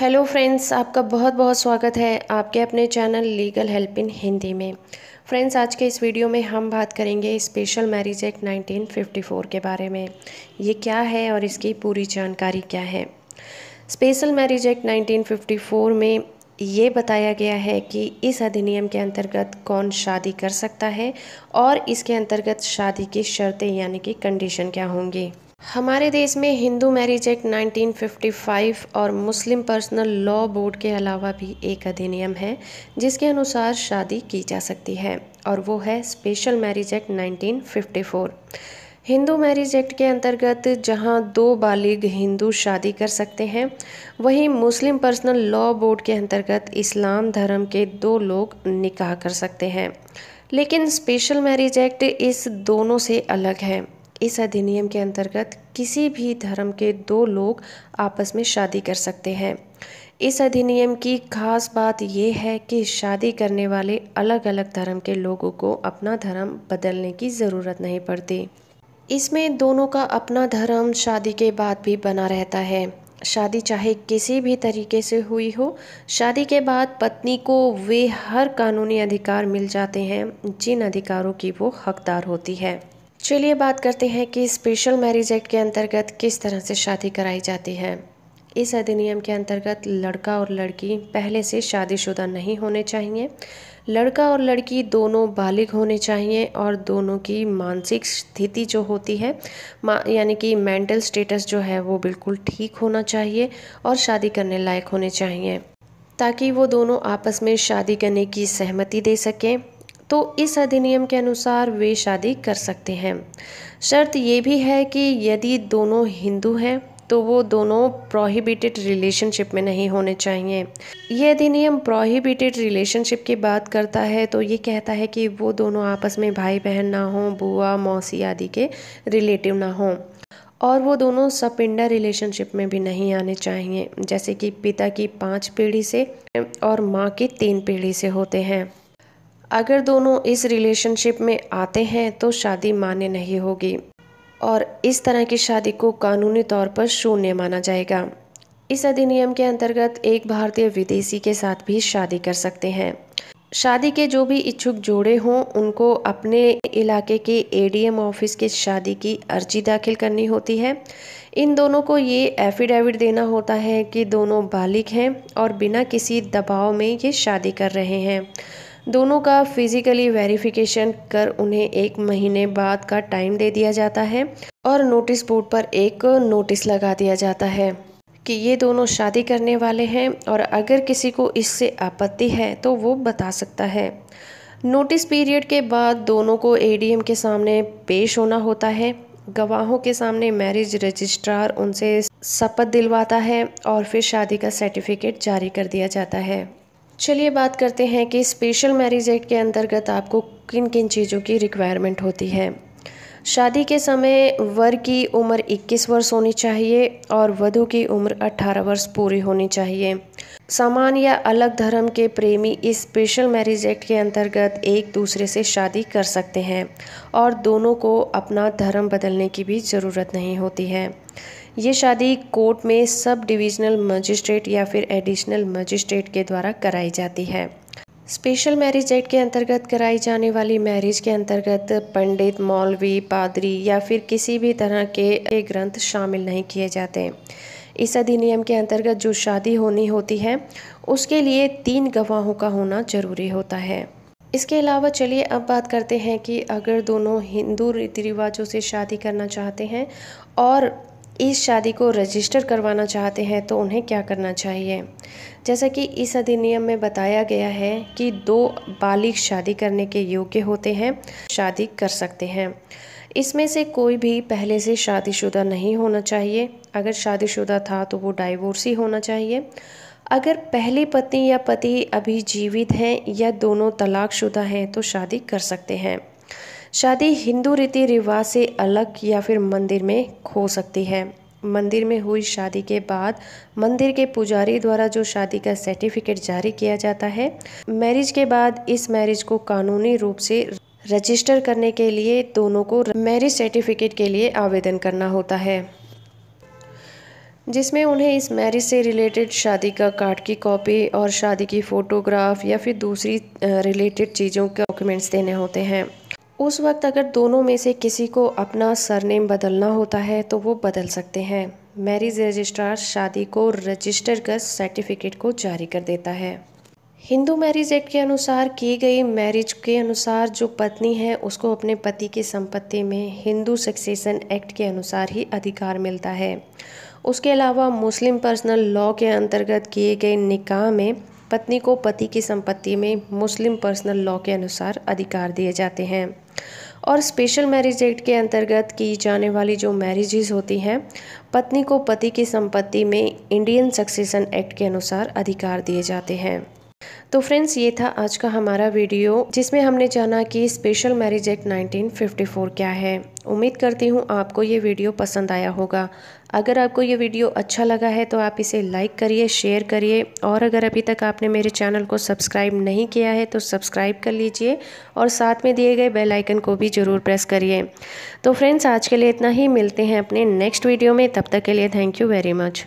hello friends आपका बहुत बहुत स्वागत है आपके अपने channel legal help in Hindi में फ्रेंड्स आज के इस वीडियो में हम बात करेंगे स्पेशल मैरिज एक्ट 1954 के बारे में ये क्या है और इसकी पूरी जानकारी क्या है स्पेशल मैरिज एक्ट 1954 में ये बताया गया है कि इस अधिनियम के अंतर्गत कौन शादी कर सकता है और इसके अंतर्गत शादी की शर्तें यानी कि कंडीशन क्या होंगी हमारे देश में हिंदू मैरिज एक्ट 1955 और मुस्लिम पर्सनल लॉ बोर्ड के अलावा भी एक अधिनियम है जिसके अनुसार शादी की जा सकती है और वो है special marriage act 1954 Hindu marriage act के अंतर्गत जहां दो बालिग हिंदू शादी कर सकते हैं वहीं मुस्लिम पर्सनल लॉ बोर्ड के अंतर्गत इस्लाम धर्म के दो लोग निकाह कर सकते हैं लेकिन स्पेशल मैरिज एक्ट इस दोनों से अलग है इस अधिनियम के अंतर्गत किसी भी धर्म के दो लोग आपस में शादी कर सकते हैं इस अधिनियम की खास बात यह है कि शादी करने वाले अलग अलग धर्म के लोगों को अपना धर्म बदलने की ज़रूरत नहीं पड़ती इसमें दोनों का अपना धर्म शादी के बाद भी बना रहता है शादी चाहे किसी भी तरीके से हुई हो शादी के बाद पत्नी को वे हर कानूनी अधिकार मिल जाते हैं जिन अधिकारों की वो हकदार होती है चलिए बात करते हैं कि स्पेशल मैरिज एक्ट के अंतर्गत किस तरह से शादी कराई जाती है इस अधिनियम के अंतर्गत लड़का और लड़की पहले से शादीशुदा नहीं होने चाहिए लड़का और लड़की दोनों बालिग होने चाहिए और दोनों की मानसिक स्थिति जो होती है यानी कि मेंटल स्टेटस जो है वो बिल्कुल ठीक होना चाहिए और शादी करने लायक होने चाहिए ताकि वो दोनों आपस में शादी करने की सहमति दे सकें तो इस अधिनियम के अनुसार वे शादी कर सकते हैं शर्त ये भी है कि यदि दोनों हिंदू हैं तो वो दोनों प्रोहिबिटेड रिलेशनशिप में नहीं होने चाहिए ये अधिनियम प्रोहिबिटेड रिलेशनशिप की बात करता है तो ये कहता है कि वो दोनों आपस में भाई बहन ना हों बुआ मौसी आदि के रिलेटिव ना हों और वो दोनों सपिंडा रिलेशनशिप में भी नहीं आने चाहिए जैसे कि पिता की पाँच पीढ़ी से और माँ की तीन पीढ़ी से होते हैं अगर दोनों इस रिलेशनशिप में आते हैं तो शादी मान्य नहीं होगी और इस तरह की शादी को कानूनी तौर पर शून्य माना जाएगा इस अधिनियम के अंतर्गत एक भारतीय विदेशी के साथ भी शादी कर सकते हैं शादी के जो भी इच्छुक जोड़े हों उनको अपने इलाके के एडीएम ऑफिस के शादी की अर्जी दाखिल करनी होती है इन दोनों को ये एफिडेविट देना होता है कि दोनों बालिक हैं और बिना किसी दबाव में ये शादी कर रहे हैं दोनों का फिज़िकली वेरिफिकेशन कर उन्हें एक महीने बाद का टाइम दे दिया जाता है और नोटिस बोर्ड पर एक नोटिस लगा दिया जाता है कि ये दोनों शादी करने वाले हैं और अगर किसी को इससे आपत्ति है तो वो बता सकता है नोटिस पीरियड के बाद दोनों को एडीएम के सामने पेश होना होता है गवाहों के सामने मैरिज रजिस्ट्रार उनसे शपथ दिलवाता है और फिर शादी का सर्टिफिकेट जारी कर दिया जाता है चलिए बात करते हैं कि स्पेशल मैरिज एक्ट के अंतर्गत आपको किन किन चीज़ों की रिक्वायरमेंट होती है शादी के समय वर की उम्र 21 वर्ष होनी चाहिए और वधु की उम्र 18 वर्ष पूरी होनी चाहिए समान या अलग धर्म के प्रेमी इस स्पेशल मैरिज एक्ट के अंतर्गत एक दूसरे से शादी कर सकते हैं और दोनों को अपना धर्म बदलने की भी ज़रूरत नहीं होती है ये शादी कोर्ट में सब डिविजनल मजिस्ट्रेट या फिर एडिशनल मजिस्ट्रेट के द्वारा कराई जाती है स्पेशल मैरिज एक्ट के अंतर्गत कराई जाने वाली मैरिज के अंतर्गत पंडित मौलवी पादरी या फिर किसी भी तरह के ग्रंथ शामिल नहीं किए जाते इस अधिनियम के अंतर्गत जो शादी होनी होती है उसके लिए तीन गवाहों का होना जरूरी होता है इसके अलावा चलिए अब बात करते हैं कि अगर दोनों हिंदू रीति रिवाजों से शादी करना चाहते हैं और इस शादी को रजिस्टर करवाना चाहते हैं तो उन्हें क्या करना चाहिए जैसा कि इस अधिनियम में बताया गया है कि दो बालिग शादी करने के योग्य होते हैं शादी कर सकते हैं इसमें से कोई भी पहले से शादीशुदा नहीं होना चाहिए अगर शादीशुदा था तो वो डाइवोर्स ही होना चाहिए अगर पहली पत्नी या पति अभी जीवित हैं या दोनों तलाकशुदा हैं तो शादी कर सकते हैं शादी हिंदू रीति रिवाज से अलग या फिर मंदिर में हो सकती है मंदिर में हुई शादी के बाद मंदिर के पुजारी द्वारा जो शादी का सर्टिफिकेट जारी किया जाता है मैरिज के बाद इस मैरिज को कानूनी रूप से रजिस्टर करने के लिए दोनों को मैरिज सर्टिफिकेट के लिए आवेदन करना होता है जिसमें उन्हें इस मैरिज से रिलेटेड शादी का कार्ड की कॉपी और शादी की फ़ोटोग्राफ या फिर दूसरी रिलेटेड चीज़ों के डॉक्यूमेंट्स देने होते हैं उस वक्त अगर दोनों में से किसी को अपना सरनेम बदलना होता है तो वो बदल सकते हैं मैरिज रजिस्ट्रार शादी को रजिस्टर कर सर्टिफिकेट को जारी कर देता है हिंदू मैरिज एक्ट के अनुसार की गई मैरिज के अनुसार जो पत्नी है उसको अपने पति की संपत्ति में हिंदू सक्सेशन एक्ट के अनुसार ही अधिकार मिलता है उसके अलावा मुस्लिम पर्सनल लॉ के अंतर्गत किए गए निकाह में पत्नी को पति की संपत्ति में मुस्लिम पर्सनल लॉ के अनुसार अधिकार दिए जाते हैं और स्पेशल मैरिज एक्ट के अंतर्गत की जाने वाली जो मैरिजेज होती हैं पत्नी को पति की संपत्ति में इंडियन सक्सेशन एक्ट के अनुसार अधिकार दिए जाते हैं तो फ्रेंड्स ये था आज का हमारा वीडियो जिसमें हमने जाना कि स्पेशल मैरिज एक्ट 1954 क्या है उम्मीद करती हूँ आपको ये वीडियो पसंद आया होगा अगर आपको ये वीडियो अच्छा लगा है तो आप इसे लाइक करिए शेयर करिए और अगर अभी तक आपने मेरे चैनल को सब्सक्राइब नहीं किया है तो सब्सक्राइब कर लीजिए और साथ में दिए गए बेल आइकन को भी ज़रूर प्रेस करिए तो फ्रेंड्स आज के लिए इतना ही मिलते हैं अपने नेक्स्ट वीडियो में तब तक के लिए थैंक यू वेरी मच